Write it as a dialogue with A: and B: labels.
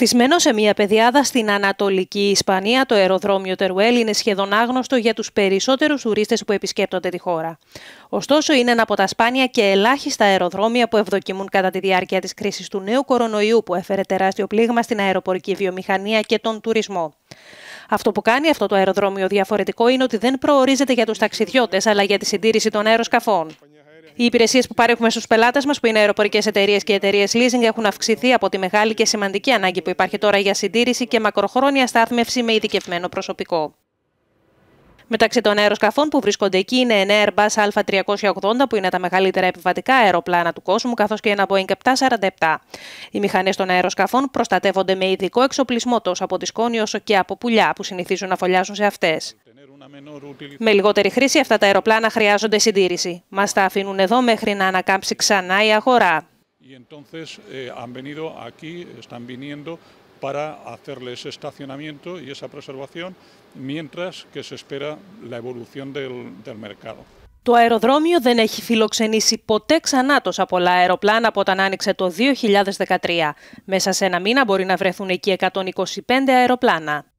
A: Χτισμένο σε μια πεδιάδα στην Ανατολική Ισπανία, το αεροδρόμιο Τερουέλ είναι σχεδόν άγνωστο για τους περισσότερους τουρίστες που επισκέπτονται τη χώρα. Ωστόσο, είναι ένα από τα σπάνια και ελάχιστα αεροδρόμια που ευδοκιμούν κατά τη διάρκεια της κρίσης του νέου κορονοϊού που έφερε τεράστιο πλήγμα στην αεροπορική βιομηχανία και τον τουρισμό. Αυτό που κάνει αυτό το αεροδρόμιο διαφορετικό είναι ότι δεν προορίζεται για τους ταξιδιώτες, αλλά για τη συντήρηση των αεροσκαφών. Οι υπηρεσίες που παρέχουμε στους πελάτες μας, που είναι αεροπορικές εταιρείες και εταιρείες leasing, έχουν αυξηθεί από τη μεγάλη και σημαντική ανάγκη που υπάρχει τώρα για συντήρηση και μακροχρόνια στάθμευση με ειδικευμένο προσωπικό. Μεταξύ των αεροσκαφών που βρίσκονται εκεί είναι ένα Airbus a 380 που είναι τα μεγαλύτερα επιβατικά αεροπλάνα του κόσμου καθώς και ένα Boeing 747. Οι μηχανές των αεροσκαφών προστατεύονται με ειδικό εξοπλισμό τόσο από τη σκόνη όσο και από πουλιά που συνηθίζουν να φωλιάσουν σε αυτές. Με λιγότερη χρήση αυτά τα αεροπλάνα χρειάζονται συντήρηση. Μας τα αφήνουν εδώ μέχρι να ανακάμψει ξανά η αγορά. Το αεροδρόμιο δεν έχει φιλοξενήσει ποτέ ξανά τόσα πολλά αεροπλάνα από όταν άνοιξε το 2013. Μέσα σε ένα μήνα μπορεί να βρεθούν εκεί 125 αεροπλάνα.